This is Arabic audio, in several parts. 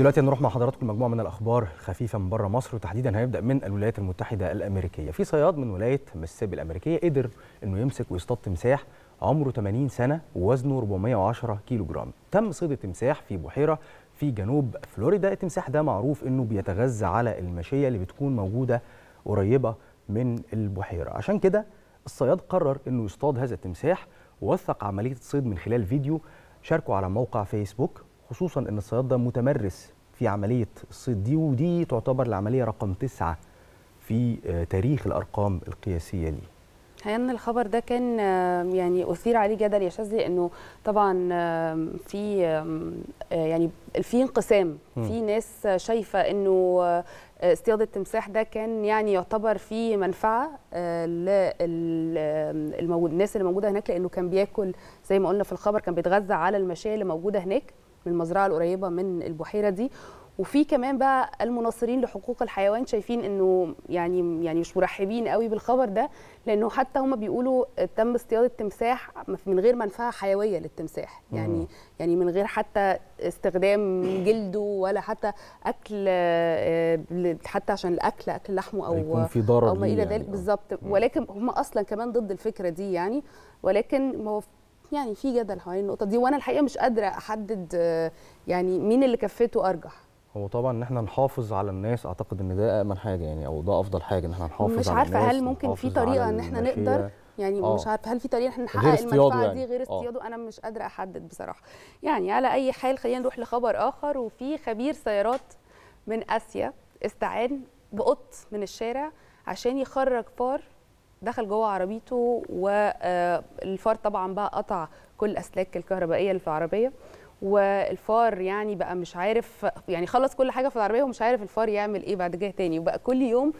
دلوقتي هنروح مع حضراتكم مجموعه من الاخبار خفيفه من بره مصر وتحديدا هيبدأ من الولايات المتحده الامريكيه في صياد من ولايه مسيسيبي الامريكيه قدر انه يمسك ويصطاد تمساح عمره 80 سنه ووزنه 410 كيلو جرام تم صيد التمساح في بحيره في جنوب فلوريدا التمساح ده معروف انه بيتغذى على المشيه اللي بتكون موجوده قريبه من البحيره عشان كده الصياد قرر انه يصطاد هذا التمساح ووثق عمليه الصيد من خلال فيديو شاركه على موقع فيسبوك خصوصا ان الصياد ده متمرس في عمليه الصيد دي ودي تعتبر العمليه رقم تسعه في آه، تاريخ الارقام القياسيه ليه. هيان الخبر ده كان يعني اثير عليه جدل يا شاذلي لانه طبعا في آه، يعني في انقسام في ناس شايفه انه آه، اصطياد التمساح ده كان يعني يعتبر فيه منفعه للناس اللي موجوده هناك لانه كان بياكل زي ما قلنا في الخبر كان بيتغذى على المشاه اللي موجوده هناك من المزرعه القريبه من البحيره دي وفي كمان بقى المناصرين لحقوق الحيوان شايفين انه يعني يعني مش مرحبين قوي بالخبر ده لانه حتى هم بيقولوا تم اصطياد التمساح من غير منفعه حيويه للتمساح يعني مم. يعني من غير حتى استخدام جلده ولا حتى اكل آه، آه، حتى عشان الاكل اكل لحمه او يكون في ضرر او ما الى يعني. ذلك يعني. بالظبط ولكن هم اصلا كمان ضد الفكره دي يعني ولكن يعني في جدل حوالين النقطه دي وانا الحقيقه مش قادره احدد يعني مين اللي كفته ارجح هو طبعا ان احنا نحافظ على الناس اعتقد ان ده امن حاجه يعني او ده افضل حاجه ان احنا نحافظ مش على الناس مش عارفه هل ممكن في طريقه ان احنا نقدر يعني أوه. مش عارفه هل في طريقه احنا نحقق المنفعه يعني. دي غير اصطياده آه. انا مش قادره احدد بصراحه يعني على اي حال خلينا نروح لخبر اخر وفي خبير سيارات من اسيا استعان بقط من الشارع عشان يخرج فار دخل جوه عربيته والفار آه، طبعا بقى قطع كل الاسلاك الكهربائيه اللي في العربيه والفار يعني بقى مش عارف يعني خلص كل حاجه في العربيه ومش عارف الفار يعمل ايه بعد كده تاني وبقى كل يوم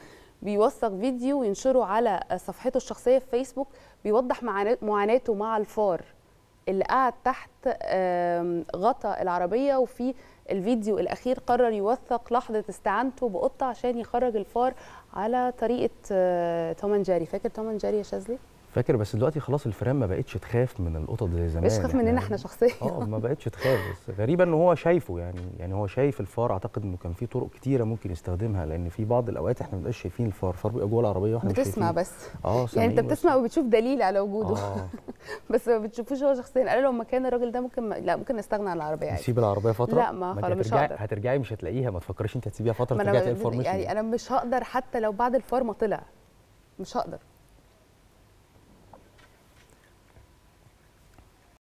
بيوثق فيديو وينشره على صفحته الشخصيه في فيسبوك بيوضح معاناته مع الفار اللي قعد تحت غطى العربيه وفي الفيديو الاخير قرر يوثق لحظه استعانته بقطه عشان يخرج الفار على طريقه آه، توم جاري فاكر توم جاري يا شاذلي فاكر بس دلوقتي خلاص الفئران ما بقتش تخاف من القطط زي زمان مش تخاف مننا يعني احنا شخصيا اه ما بقتش تخاف بس غريبه ان هو شايفه يعني يعني هو شايف الفار اعتقد انه كان في طرق كتيره ممكن يستخدمها لان في بعض الاوقات احنا ما بنبقاش شايفين الفار الفار بيبقى جوه العربيه واحنا بتسمع بس اه يعني انت بتسمع بس. وبتشوف دليل على وجوده آه. بس ما بتشوفوش هو شخصيا انا لو مكان الراجل ده ممكن لا ممكن نستغنى عن العربيه يعني نسيب العربيه فتره لا ما خلاص مش هقدر هترجعي مش هتلاقيها ما تفكريش انت هتسيبيها فتره ترجعي تلاقي الفار مش يعني انا مش هقدر حتى لو بعد الفار ما طلع مش هقدر